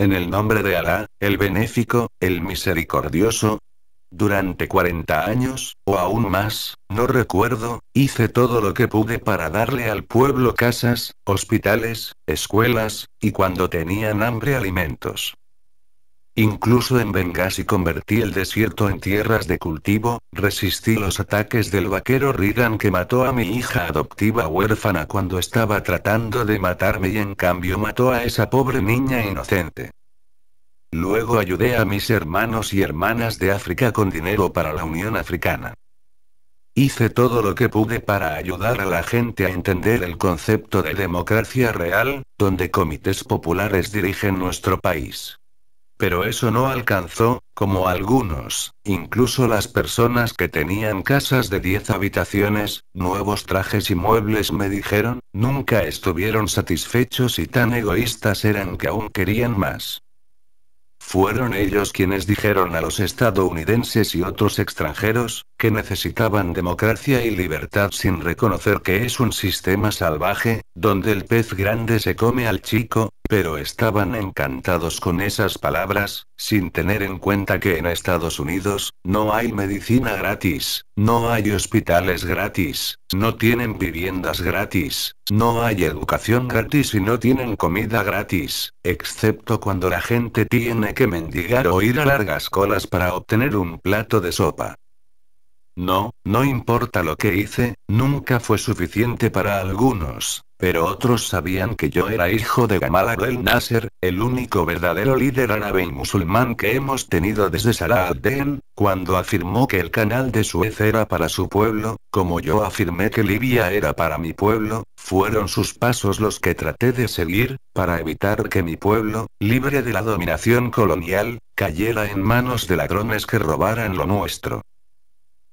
En el nombre de Alá, el benéfico, el misericordioso. Durante 40 años, o aún más, no recuerdo, hice todo lo que pude para darle al pueblo casas, hospitales, escuelas, y cuando tenían hambre alimentos. Incluso en Benghazi convertí el desierto en tierras de cultivo, resistí los ataques del vaquero Reagan que mató a mi hija adoptiva huérfana cuando estaba tratando de matarme y en cambio mató a esa pobre niña inocente. Luego ayudé a mis hermanos y hermanas de África con dinero para la Unión Africana. Hice todo lo que pude para ayudar a la gente a entender el concepto de democracia real, donde comités populares dirigen nuestro país. Pero eso no alcanzó, como algunos, incluso las personas que tenían casas de 10 habitaciones, nuevos trajes y muebles me dijeron, nunca estuvieron satisfechos y tan egoístas eran que aún querían más. Fueron ellos quienes dijeron a los estadounidenses y otros extranjeros, que necesitaban democracia y libertad sin reconocer que es un sistema salvaje, donde el pez grande se come al chico, pero estaban encantados con esas palabras, sin tener en cuenta que en Estados Unidos, no hay medicina gratis, no hay hospitales gratis, no tienen viviendas gratis, no hay educación gratis y no tienen comida gratis, excepto cuando la gente tiene que mendigar o ir a largas colas para obtener un plato de sopa. No, no importa lo que hice, nunca fue suficiente para algunos, pero otros sabían que yo era hijo de Gamal Abdel Nasser, el único verdadero líder árabe y musulmán que hemos tenido desde Salah cuando afirmó que el canal de Suez era para su pueblo, como yo afirmé que Libia era para mi pueblo, fueron sus pasos los que traté de seguir, para evitar que mi pueblo, libre de la dominación colonial, cayera en manos de ladrones que robaran lo nuestro.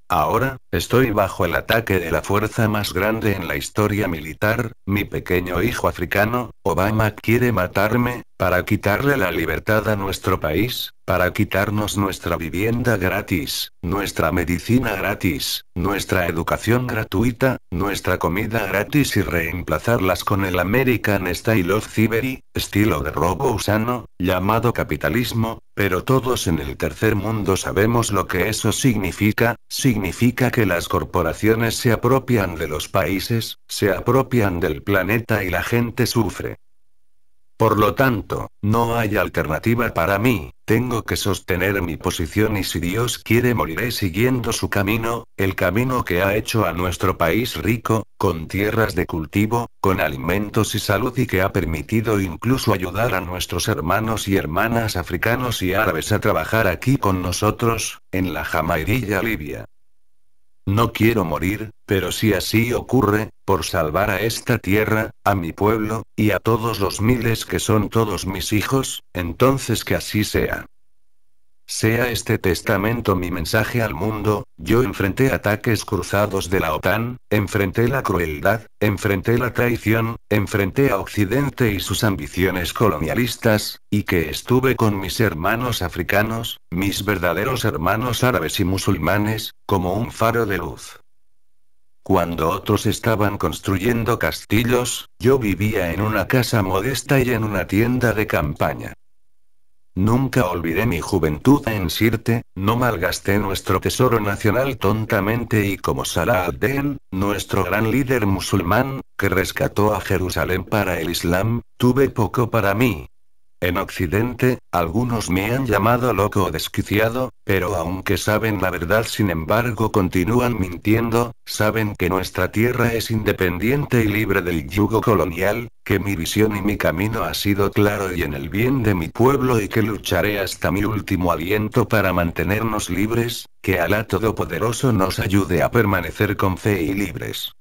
Ahora, estoy bajo el ataque de la fuerza más grande en la historia militar, mi pequeño hijo africano, Obama quiere matarme, para quitarle la libertad a nuestro país, para quitarnos nuestra vivienda gratis, nuestra medicina gratis, nuestra educación gratuita, nuestra comida gratis y reemplazarlas con el American Style of Cibery, estilo de robo usano, llamado capitalismo, pero todos en el tercer mundo sabemos lo que eso significa, significa que las corporaciones se apropian de los países, se apropian del planeta y la gente sufre. Por lo tanto, no hay alternativa para mí, tengo que sostener mi posición y si Dios quiere moriré siguiendo su camino, el camino que ha hecho a nuestro país rico, con tierras de cultivo, con alimentos y salud y que ha permitido incluso ayudar a nuestros hermanos y hermanas africanos y árabes a trabajar aquí con nosotros, en la Jamairilla Libia. No quiero morir, pero si así ocurre, por salvar a esta tierra, a mi pueblo, y a todos los miles que son todos mis hijos, entonces que así sea. Sea este testamento mi mensaje al mundo, yo enfrenté ataques cruzados de la OTAN, enfrenté la crueldad, enfrenté la traición, enfrenté a Occidente y sus ambiciones colonialistas, y que estuve con mis hermanos africanos, mis verdaderos hermanos árabes y musulmanes, como un faro de luz. Cuando otros estaban construyendo castillos, yo vivía en una casa modesta y en una tienda de campaña. Nunca olvidé mi juventud en Sirte, no malgasté nuestro tesoro nacional tontamente y como Salah ad nuestro gran líder musulmán, que rescató a Jerusalén para el Islam, tuve poco para mí, en Occidente, algunos me han llamado loco o desquiciado, pero aunque saben la verdad sin embargo continúan mintiendo, saben que nuestra tierra es independiente y libre del yugo colonial, que mi visión y mi camino ha sido claro y en el bien de mi pueblo y que lucharé hasta mi último aliento para mantenernos libres, que Alá Todopoderoso nos ayude a permanecer con fe y libres.